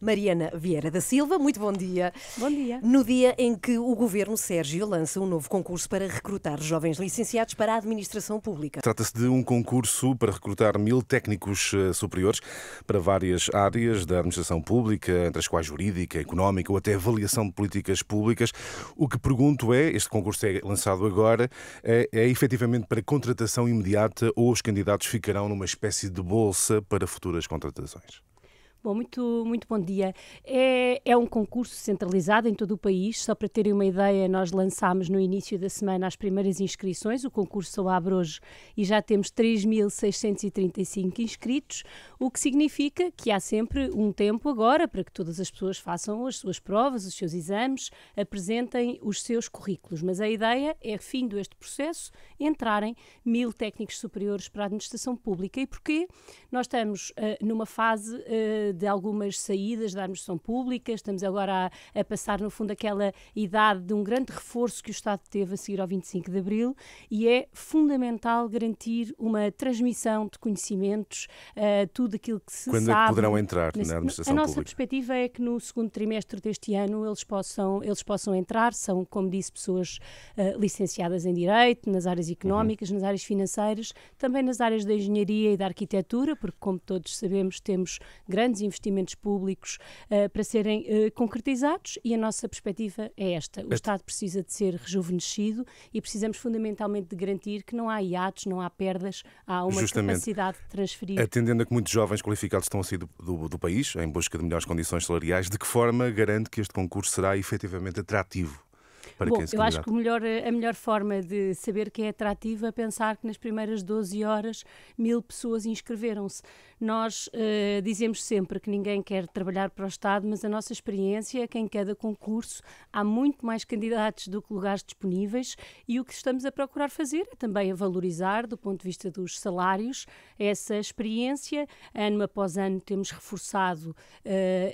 Mariana Vieira da Silva. Muito bom dia. Bom dia. No dia em que o governo Sérgio lança um novo concurso para recrutar jovens licenciados para a administração pública. Trata-se de um concurso para recrutar mil técnicos eh, superiores para várias áreas da administração pública, entre as quais jurídica, económica ou até avaliação de políticas públicas. O que pergunto é: este concurso é lançado agora, é, é efetivamente para contratação imediata ou os candidatos ficarão numa espécie de bolsa para futuras contratações? Bom, muito, muito bom dia. É, é um concurso centralizado em todo o país. Só para terem uma ideia, nós lançámos no início da semana as primeiras inscrições. O concurso só abre hoje e já temos 3.635 inscritos, o que significa que há sempre um tempo agora para que todas as pessoas façam as suas provas, os seus exames, apresentem os seus currículos. Mas a ideia é, fim deste processo, entrarem mil técnicos superiores para a administração pública. E porquê? Nós estamos uh, numa fase. Uh, de algumas saídas da administração pública. Estamos agora a, a, passar, no fundo, aquela idade de um grande reforço que o Estado teve a seguir ao 25 de Abril e é fundamental garantir uma transmissão de conhecimentos, uh, tudo aquilo que se Quando sabe. Quando é que poderão entrar na administração pública? A nossa pública? perspectiva é que no segundo trimestre deste ano eles possam, eles possam entrar. São, como disse, pessoas uh, licenciadas em Direito, nas áreas uhum. económicas, uhum. nas áreas financeiras, também nas áreas da engenharia e da arquitetura, porque, como todos sabemos, temos grandes grandes investimentos públicos uh, para serem uh, concretizados e a nossa perspectiva é esta. O Estado precisa de ser rejuvenescido e precisamos fundamentalmente de garantir que não há hiatos, não há perdas, há uma Justamente. capacidade de transferir. Atendendo a que muitos jovens qualificados estão a sair do, do, do país em busca de melhores condições salariais, de que forma garante que este concurso será efetivamente atrativo? para Bom, quem se eu acho que melhor, a melhor forma de saber que é atrativo é pensar que nas primeiras 12 horas mil pessoas inscreveram-se. Nós uh, dizemos sempre que ninguém quer trabalhar para o Estado, mas a nossa experiência é que em cada concurso há muito mais candidatos do que lugares disponíveis e o que estamos a procurar fazer é também a valorizar, do ponto de vista dos salários, essa experiência. Ano após ano temos reforçado uh,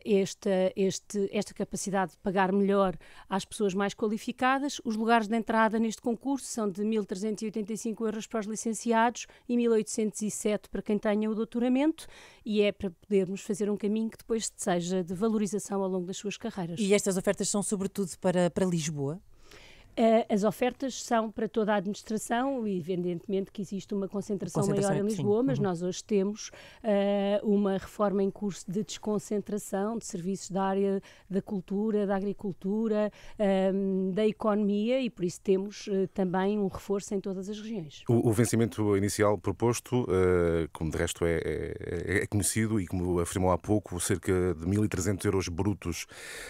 esta, este, esta capacidade de pagar melhor às pessoas mais qualificadas qualificadas. Os lugares de entrada neste concurso são de 1.385 euros para os licenciados e 1.807 para quem tenha o doutoramento e é para podermos fazer um caminho que depois seja de valorização ao longo das suas carreiras. E estas ofertas são sobretudo para, para Lisboa? Eh, as ofertas são para toda a administração e, evidentemente, que existe uma concentração, concentração maior em Lisboa, sim. mas uhum. nós hoje temos uh, uma reforma em curso de desconcentração de serviços da área da cultura, da agricultura, um, ehm, da economia e, por isso, temos uh, também um reforço em todas as regiões. O, o vencimento inicial proposto, uh, como de resto é, é, é, é, conhecido e como afirmou há pouco, cerca de 1.300 euros brutos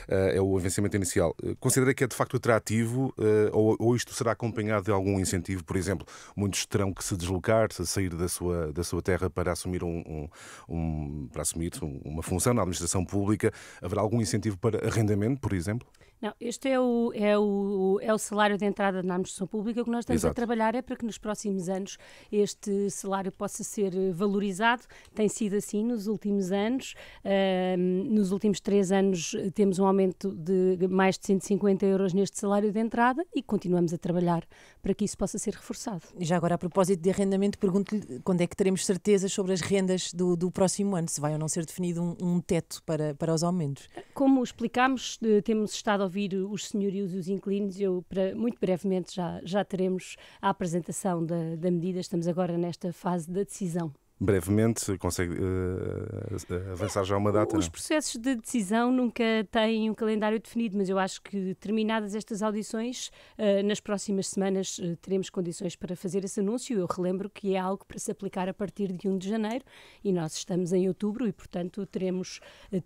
é o vencimento inicial. Considera que é de facto atrativo eh, ou, ou isto será acompanhado de algum incentivo? Por exemplo, muitos terão que se deslocar, sair da sua, da sua terra para assumir, um, um, um para assumir uma função na administração pública. Haverá algum incentivo para arrendamento, por exemplo? Não, este é o, é o, é o salário de entrada na administração pública. O que nós estamos Exato. a trabalhar é para que nos próximos anos este salário possa ser valorizado. Tem sido assim nos últimos anos. Uh, nos últimos três anos temos um aumento de mais de 150 euros neste salário de entrada e continuamos a trabalhar para que isso possa ser reforçado. e Já agora, a propósito de arrendamento, pergunto-lhe quando é que teremos certezas sobre as rendas do, do próximo ano, se vai ou não ser definido um, um teto para, para os aumentos. Como explicámos, eh, temos estado a ouvir os senhorios e os inquilinos, eu para, muito brevemente já, já teremos a apresentação da, da medida, estamos agora nesta fase da decisão brevemente consegue uh, avançar já uma data? Os não? processos de decisão nunca têm um calendário definido, mas eu acho que terminadas estas audições, uh, nas próximas semanas uh, teremos condições para fazer esse anúncio. Eu relembro que é algo para se aplicar a partir de 1 de janeiro e nós estamos em outubro e, portanto, teremos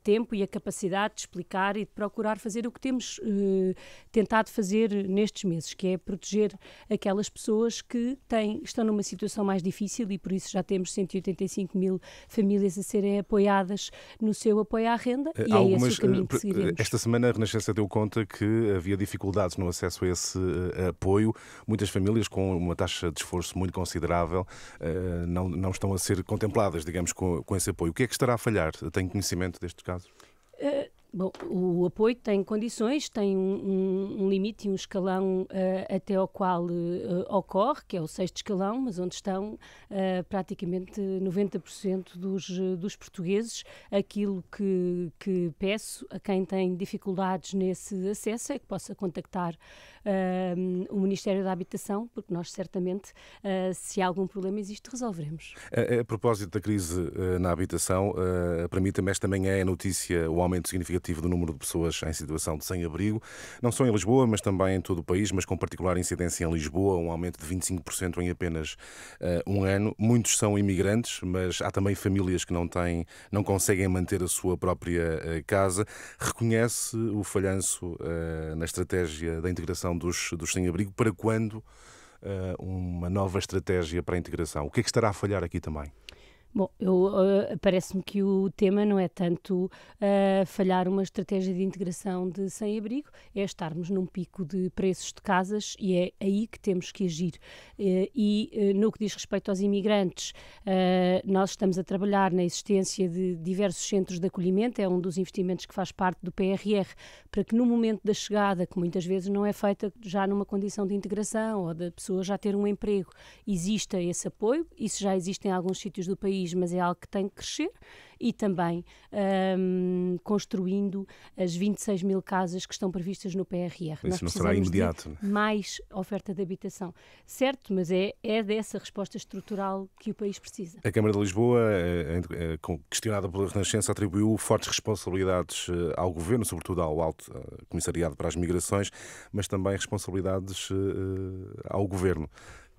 tempo e a capacidade de explicar e de procurar fazer o que temos tentado fazer nestes meses, que é proteger aquelas pessoas que têm, estão numa situação mais difícil e, por isso, já temos sentido 85 mil famílias a serem apoiadas no seu apoio à renda eh, e Algumas, é esse o eh, caminho que eh, seguiremos. Esta semana a Renascença deu conta que havia dificuldades no acesso a esse apoio. Muitas famílias com uma taxa de esforço muito considerável não, não estão a ser contempladas, digamos, com, com esse apoio. O que é que estará a falhar? Tem conhecimento destes casos? Uh, Bom, o apoio tem condições, tem um, um, limite e um escalão uh, até ao qual uh, ocorre, que é o sexto escalão, mas onde estão uh, praticamente 90% dos, dos portugueses. Aquilo que, que peço a quem tem dificuldades nesse acesso é que possa contactar uh, o Ministério da Habitação, porque nós certamente, uh, se há algum problema, existe, resolveremos. A, a propósito da crise uh, na habitação, uh, permita-me, esta manhã é notícia o aumento significativo do número de pessoas em situação de sem-abrigo, não só em Lisboa, mas também em todo o país, mas com particular incidência em Lisboa, um aumento de 25% em apenas um ano. Muitos são imigrantes, mas há também famílias que não têm, não conseguem manter a sua própria casa. Reconhece o falhanço na estratégia da integração dos, dos sem-abrigo, para quando eh, uma nova estratégia para a integração? O que é que estará a falhar aqui também? Bom, uh, parece-me que o tema não é tanto uh, falhar uma estratégia de integração de sem-abrigo, é estarmos num pico de preços de casas e é aí que temos que agir. Uh, e no que diz respeito aos imigrantes, nós estamos a trabalhar na existência de diversos centros de acolhimento, é um dos investimentos que faz parte do PRR, para que no momento da chegada, que muitas vezes não é feita já numa condição de integração ou da pessoa já ter um emprego, exista esse apoio, isso já existe em alguns sítios do país país, mas é algo que tem que crescer e também um, construindo as 26 mil casas que estão previstas no PRR. Isso Nós não será imediato. É? Mais oferta de habitação. Certo, mas é, é dessa resposta estrutural que o país precisa. A Câmara de Lisboa, eh, eh, eh, questionada pela Renascença, atribuiu fortes responsabilidades ao governo, sobretudo ao Alto Comissariado para as Migrações, mas também responsabilidades ao governo.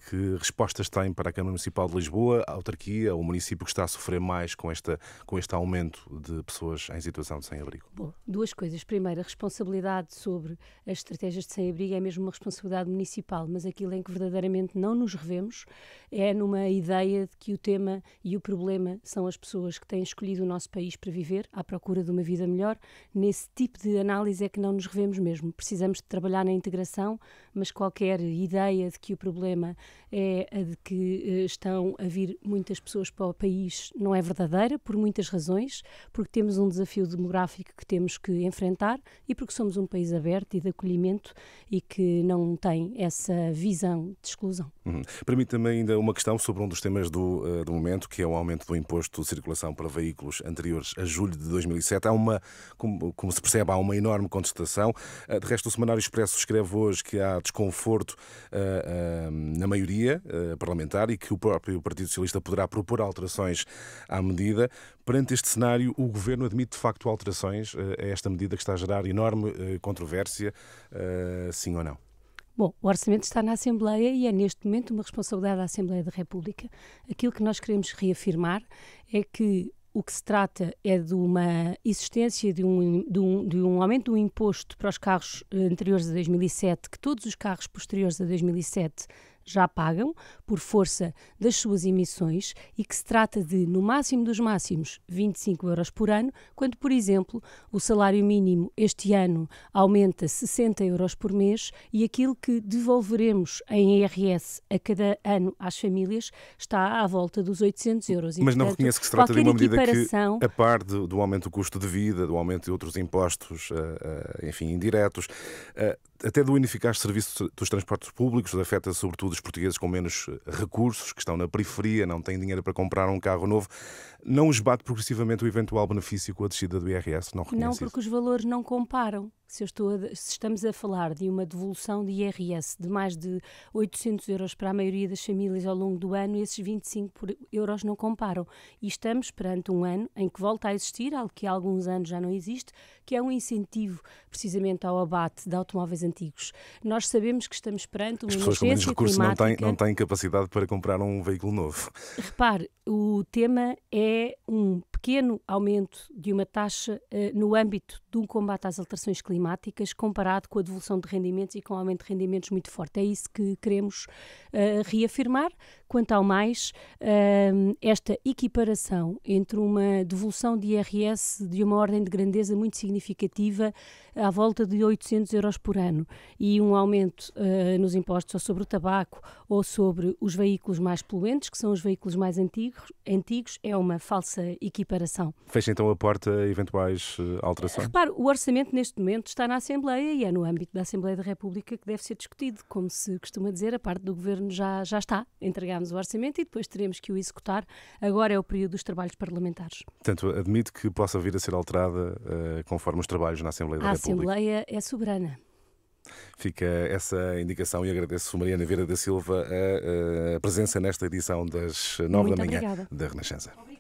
Que respostas têm para a Câmara Municipal de Lisboa, a autarquia, o município que está a sofrer mais com, esta, com este aumento de pessoas em situação de sem-abrigo? Bom, duas coisas. Primeiro, a responsabilidade sobre as estratégias de sem-abrigo é mesmo uma responsabilidade municipal, mas aquilo em que verdadeiramente não nos revemos é numa ideia de que o tema e o problema são as pessoas que têm escolhido o nosso país para viver à procura de uma vida melhor. Nesse tipo de análise é que não nos revemos mesmo. Precisamos de trabalhar na integração, mas qualquer ideia de que o problema é a de que eh, estão a vir muitas pessoas para o país não é verdadeira, por muitas razões, porque temos um desafio demográfico que temos que enfrentar e porque somos um país aberto e de acolhimento e que não tem essa visão de exclusão. Uhum. Permite-me ainda uma questão sobre um dos temas do, eh, do momento, que é o aumento do imposto de circulação para veículos anteriores a julho de 2007. Há uma, como, como se percebe, há uma enorme contestação. Eh, de resto, o Semanário Expresso escreve hoje que há desconforto uh, uh, na maioria maioria eh, parlamentar e que o próprio Partido Socialista poderá propor alterações à medida. Perante este cenário, o Governo admite de facto alterações eh, a esta medida que está a gerar enorme eh, controvérsia, sim ou não? Bom, o orçamento está na Assembleia e é neste momento uma responsabilidade da Assembleia da República. Aquilo que nós queremos reafirmar é que o que se trata é de uma existência de um, de um, de um aumento do imposto para os carros anteriores a 2007, que todos os carros posteriores a 2007 já pagam por força das suas emissões e que se trata de, no máximo dos máximos, 25 euros por ano, quando, por exemplo, o salário mínimo este ano aumenta 60 euros por mês e aquilo que devolveremos em IRS a cada ano às famílias está à volta dos 800 euros. E, Mas não portanto, reconhece que se trata de uma medida equiparação... que, a par do, aumento do custo de vida, do aumento de outros impostos, eh, eh, enfim, indiretos, eh, até do ineficaz serviço dos transportes públicos, afeta sobretudo os portugueses com menos eh, recursos, que estão na periferia, não têm dinheiro para comprar um carro novo. Não esbate progressivamente o eventual benefício com a descida do IRS? Não, não porque os valores não comparam se, a, se, estamos a falar de uma devolução de IRS de mais de 800 euros para a maioria das famílias ao longo do ano, esses 25 euros não comparam. E estamos perante um ano em que volta a existir, algo que há alguns anos já não existe, que é um incentivo precisamente ao abate de automóveis antigos. Nós sabemos que estamos perante uma As pessoas com menos recursos não têm, não têm capacidade para comprar um veículo novo. Repare, o tema é um pequeno aumento de uma taxa uh, no âmbito de um combate às alterações climáticas comparado com a devolução de rendimentos e com o aumento de rendimentos muito forte. É isso que queremos uh, reafirmar. Quanto ao mais, uh, esta equiparação entre uma devolução de IRS de uma ordem de grandeza muito significativa, à volta de 800 euros por ano, e um aumento nos impostos ou sobre o tabaco ou sobre os veículos mais poluentes, que são os veículos mais antigos, antigos é uma falsa equiparação equiparação. Fecha então a porta a eventuais eh, alterações? Eh, repare, o orçamento neste momento está na Assembleia e é no âmbito da Assembleia da República que deve ser discutido. Como se costuma dizer, a parte do Governo já, já está. Entregámos o orçamento e depois teremos que o executar. Agora é o período dos trabalhos parlamentares. Portanto, admite que possa vir a ser alterada uh, conforme os trabalhos na Assembleia da República. A Assembleia é soberana. Fica essa indicação e agradeço Mariana Vieira da Silva a, a presença nesta edição das 9 Muito da manhã obrigada. da Renascença. Obrigada.